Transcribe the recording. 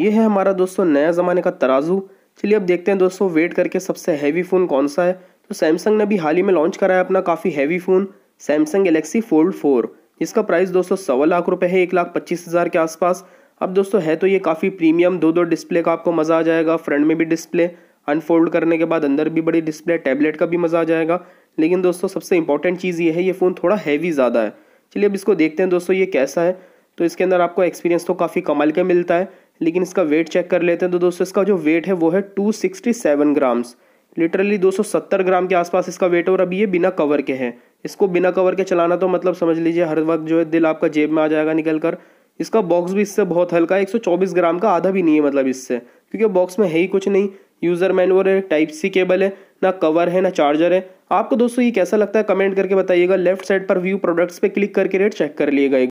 ये है हमारा दोस्तों नया ज़माने का तराजू चलिए अब देखते हैं दोस्तों वेट करके सबसे हैवी फ़ोन कौन सा है तो सैमसंग ने भी हाल ही में लॉन्च कराया अपना काफ़ी heavy phone Samsung Galaxy Fold four जिसका प्राइस दोस्तों सवा लाख रुपये है एक लाख पच्चीस हज़ार के आसपास अब दोस्तों है तो ये काफ़ी प्रीमियम दो दो डिस्प्ले का आपको मज़ा आ जाएगा फ्रंट में भी डिस्प्ले अनफोल्ड करने के बाद अंदर भी बड़ी डिस्प्ले टैबलेट का भी मज़ा आ जाएगा लेकिन दोस्तों सबसे इंपॉर्टेंट चीज़ ये है ये फ़ोन थोड़ा हैवी ज़्यादा है चलिए अब इसको देखते हैं दोस्तों ये कैसा है तो इसके अंदर आपको एक्सपीरियंस तो काफ़ी कमाल का मिलता है लेकिन इसका वेट चेक कर लेते हैं तो दोस्तों इसका जो वेट है वो है सेवन ग्राम्स लिटरली दो सौ सत्तर ग्राम के आसपास इसका वेट और अभी ये बिना कवर के है इसको बिना कवर के चलाना तो मतलब समझ लीजिए हर वक्त जो है दिल आपका जेब में आ जाएगा निकल कर इसका बॉक्स भी इससे बहुत हल्का है चौबीस ग्राम का आधा भी नहीं है मतलब इससे क्योंकि बॉक्स में है ही कुछ नहीं यूज़र मैनुअल है टाइप सी केबल है ना कवर है ना चार्जर है आपको दोस्तों ये कैसा लगता है कमेंट करके बताइएगा लेफ्ट साइड पर व्यू प्रोडक्ट्स पे क्लिक करके रेट चेक कर लिएगा